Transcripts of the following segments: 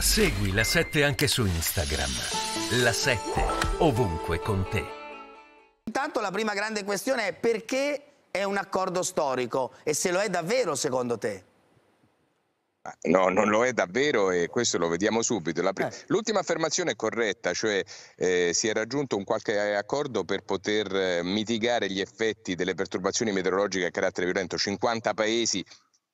Segui la 7 anche su Instagram. La 7 ovunque con te. Intanto la prima grande questione è perché è un accordo storico e se lo è davvero secondo te? No, non lo è davvero e questo lo vediamo subito. Eh. L'ultima affermazione è corretta, cioè eh, si è raggiunto un qualche eh, accordo per poter eh, mitigare gli effetti delle perturbazioni meteorologiche a carattere violento. 50 paesi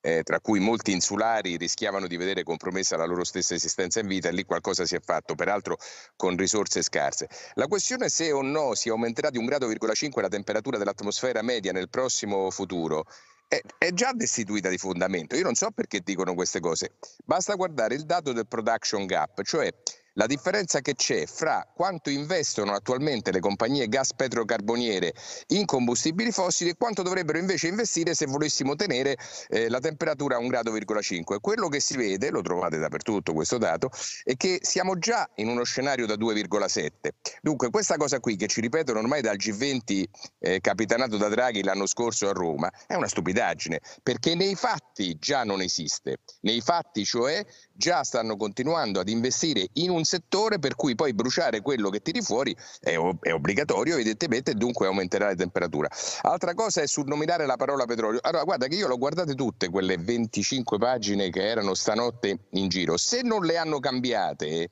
eh, tra cui molti insulari, rischiavano di vedere compromessa la loro stessa esistenza in vita e lì qualcosa si è fatto, peraltro con risorse scarse. La questione se o no si aumenterà di 1,5 la temperatura dell'atmosfera media nel prossimo futuro è, già destituita di fondamento. Io non so perché dicono queste cose. Basta guardare il dato del production gap, cioè la differenza che c'è fra quanto investono attualmente le compagnie gas petrocarboniere in combustibili fossili e quanto dovrebbero invece investire se volessimo tenere eh, la temperatura a 1,5 grado. Quello che si vede, lo trovate dappertutto questo dato, è che siamo già in uno scenario da 2,7. Dunque questa cosa qui che ci ripetono ormai dal G20 eh, capitanato da Draghi l'anno scorso a Roma è una stupidaggine perché nei fatti già non esiste. Nei fatti cioè già stanno continuando ad investire in un settore per cui poi bruciare quello che tiri fuori è, è obbligatorio evidentemente e dunque aumenterà la temperatura. Altra cosa è sul nominare la parola petrolio. Allora guarda che io l'ho guardate tutte quelle 25 pagine che erano stanotte in giro, se non le hanno cambiate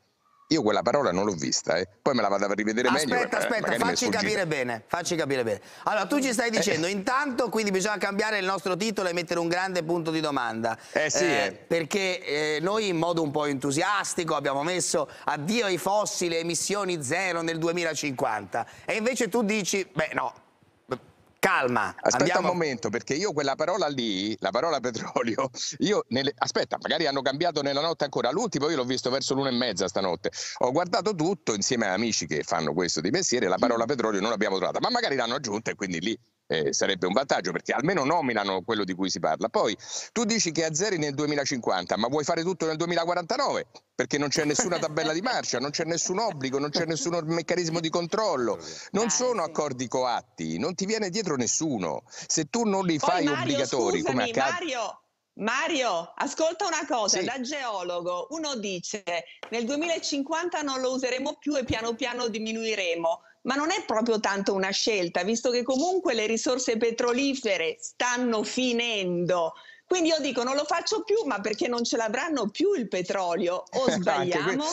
io quella parola non l'ho vista, eh. poi me la vado a rivedere aspetta, meglio. Aspetta, eh, aspetta, facci capire bene, facci capire bene. Allora, tu ci stai eh. dicendo, eh. intanto quindi bisogna cambiare il nostro titolo e mettere un grande punto di domanda. Eh sì. Eh, eh. perché noi in modo un po' entusiastico abbiamo messo addio ai fossili, emissioni zero nel 2050. E invece tu dici, beh no, calma. Aspetta andiamo... un momento, perché io quella parola lì, la parola petrolio, io nelle... aspetta, magari hanno cambiato nella notte ancora. L'ultimo io l'ho visto verso l'una e mezza stanotte. Ho guardato tutto insieme a amici che fanno questo di mestiere, la parola mm. petrolio non l'abbiamo trovata, ma magari l'hanno aggiunta e quindi lì eh, sarebbe un vantaggio perché almeno nominano quello di cui si parla. Poi tu dici che a zero nel 2050, ma vuoi fare tutto nel 2049 perché non c'è nessuna tabella di marcia, non c'è nessun obbligo, non c'è nessun meccanismo di controllo, non sono accordi coatti, non ti viene dietro nessuno. Se tu non li Poi fai Mario, obbligatori, scusami, come accade... Mario... Mario, ascolta una cosa, sì. da geologo uno dice nel 2050 non lo useremo più e piano piano diminuiremo ma non è proprio tanto una scelta, visto che comunque le risorse petrolifere stanno finendo. Quindi io dico non lo faccio più, ma perché non ce l'avranno più il petrolio? O sbagliamo?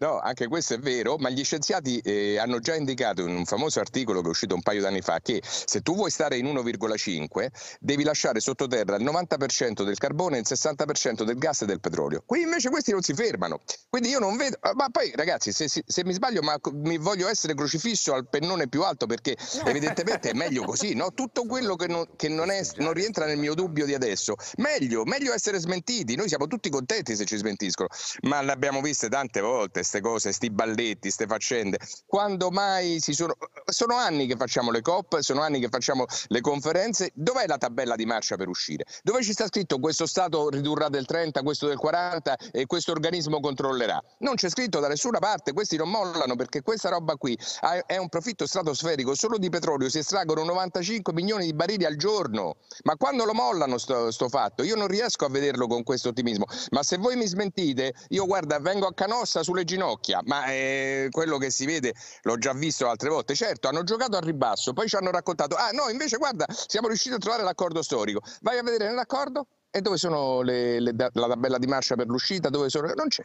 No, anche questo è vero, ma gli scienziati eh, hanno già indicato in un famoso articolo che è uscito un paio d'anni fa che se tu vuoi stare in 1,5 devi lasciare sottoterra il 90% del carbone e il 60% del gas e del petrolio. Qui invece questi non si fermano. Quindi io non vedo... Ma poi ragazzi, se, se mi sbaglio, ma mi voglio essere crocifisso al pennone più alto perché evidentemente è meglio così, no? Tutto quello che, non, che non, è, non rientra nel mio dubbio di adesso, meglio, meglio essere smentiti. Noi siamo tutti contenti se ci smentiscono, ma l'abbiamo viste tante volte queste cose, sti balletti, queste faccende. Quando mai si sono... Sono anni che facciamo le COP, sono anni che facciamo le conferenze. Dov'è la tabella di marcia per uscire? Dove ci sta scritto questo Stato ridurrà del 30, questo del 40 e questo organismo controllerà? Non c'è scritto da nessuna parte, questi non mollano perché questa roba qui è un profitto stratosferico. Solo di petrolio si estraggono 95 milioni di barili al giorno. Ma quando lo mollano sto, sto fatto? Io non riesco a vederlo con questo ottimismo. Ma se voi mi smentite, io guarda, vengo a canossa sulle ginocchia ginocchia, ma eh, quello che si vede l'ho già visto altre volte. Certo, hanno giocato al ribasso, poi ci hanno raccontato, ah no, invece guarda, siamo riusciti a trovare l'accordo storico. Vai a vedere nell'accordo e dove sono le, le, la tabella di marcia per l'uscita, dove sono... Non c'è.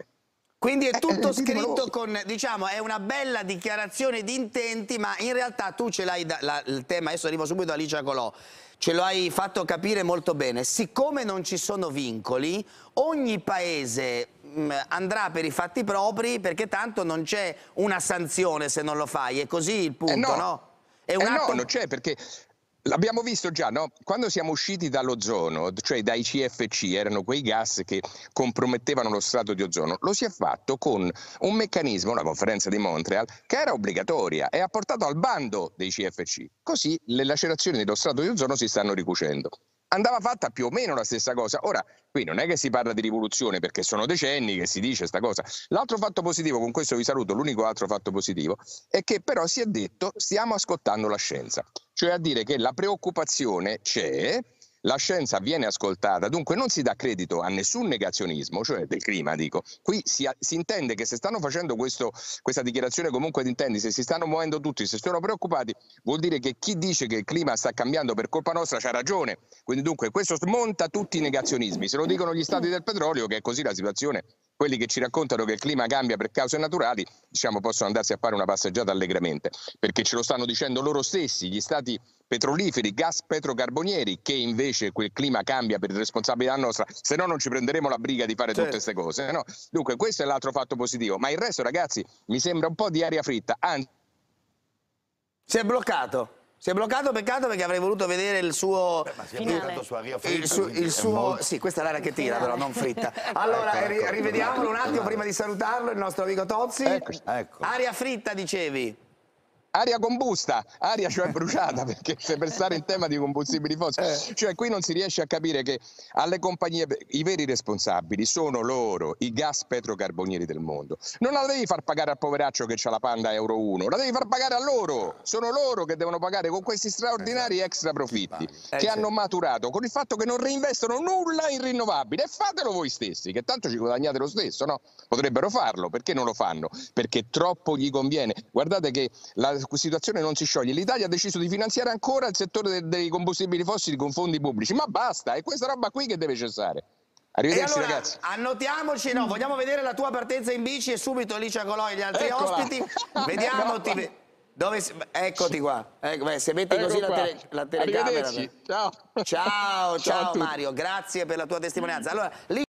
Quindi è eh, tutto eh, scritto con, diciamo, è una bella dichiarazione di intenti, ma in realtà tu ce l'hai, il tema, adesso arrivo subito a Alicia Colò, ce lo hai fatto capire molto bene. Siccome non ci sono vincoli, ogni paese Mm, andrà per i fatti propri perché tanto non c'è una sanzione se non lo fai, è così il punto, eh no? no? È un eh atto... no, non c'è perché L'abbiamo visto già, no? Quando siamo usciti dall'ozono, cioè dai CFC, erano quei gas che compromettevano lo strato di ozono, lo si è fatto con un meccanismo, la conferenza di Montreal, che era obbligatoria e ha portato al bando dei CFC. Così le lacerazioni dello strato di ozono si stanno ricucendo andava fatta più o meno la stessa cosa. Ora, qui non è che si parla di rivoluzione perché sono decenni che si dice questa cosa. L'altro fatto positivo, con questo vi saluto, l'unico altro fatto positivo, è che però si è detto stiamo ascoltando la scienza, cioè a dire che la preoccupazione c'è, la scienza viene ascoltata, dunque non si dà credito a nessun negazionismo, cioè del clima dico, qui si, si intende che se stanno facendo questo, questa dichiarazione comunque intendi, se si stanno muovendo tutti, se sono preoccupati, vuol dire che chi dice che il clima sta cambiando per colpa nostra c'ha ragione, quindi dunque questo smonta tutti i negazionismi, se lo dicono gli stati del petrolio che è così la situazione quelli che ci raccontano che il clima cambia per cause naturali, diciamo, possono andarsi a fare una passeggiata allegramente, perché ce lo stanno dicendo loro stessi, gli stati petroliferi, gas petrocarbonieri, che invece quel clima cambia per responsabilità nostra, se no non ci prenderemo la briga di fare certo. tutte queste cose. No? Dunque questo è l'altro fatto positivo, ma il resto ragazzi mi sembra un po' di aria fritta, anzi... Si è bloccato. Si è bloccato, peccato perché avrei voluto vedere il suo. Beh, ma si è bloccato su aria fritta. Il, su, il suo. Molto... Sì, questa è l'aria che tira, però non fritta. Ecco, allora, ecco, ecco, rivediamolo ecco, un attimo prima di salutarlo, il nostro amico Tozzi. Ecco, ecco. Aria fritta, dicevi aria combusta, aria cioè bruciata, perché se per stare in tema di combustibili fossili, eh. cioè qui non si riesce a capire che alle compagnie, i veri responsabili sono loro, i gas petrocarbonieri del mondo. Non la devi far pagare al poveraccio che ha la panda Euro 1, la devi far pagare a loro, sono loro che devono pagare con questi straordinari esatto. extra profitti eh, che hanno maturato con il fatto che non reinvestono nulla in rinnovabile e fatelo voi stessi, che tanto ci guadagnate lo stesso, no? Potrebbero farlo, perché non lo fanno? Perché troppo gli conviene. Guardate che la situazione non si scioglie. L'Italia ha deciso di finanziare ancora il settore dei combustibili fossili con fondi pubblici, ma basta, è questa roba qui che deve cessare. Arrivederci allora, ragazzi. Annotiamoci, no, vogliamo vedere la tua partenza in bici e subito Alicia Colò e gli altri Eccola. ospiti. Vediamo, dove, eccoti qua. Ecco, beh, se metti ecco così qua. la, tele, la telecamera. Ciao. Ciao, ciao, ciao Mario, grazie per la tua testimonianza. Allora,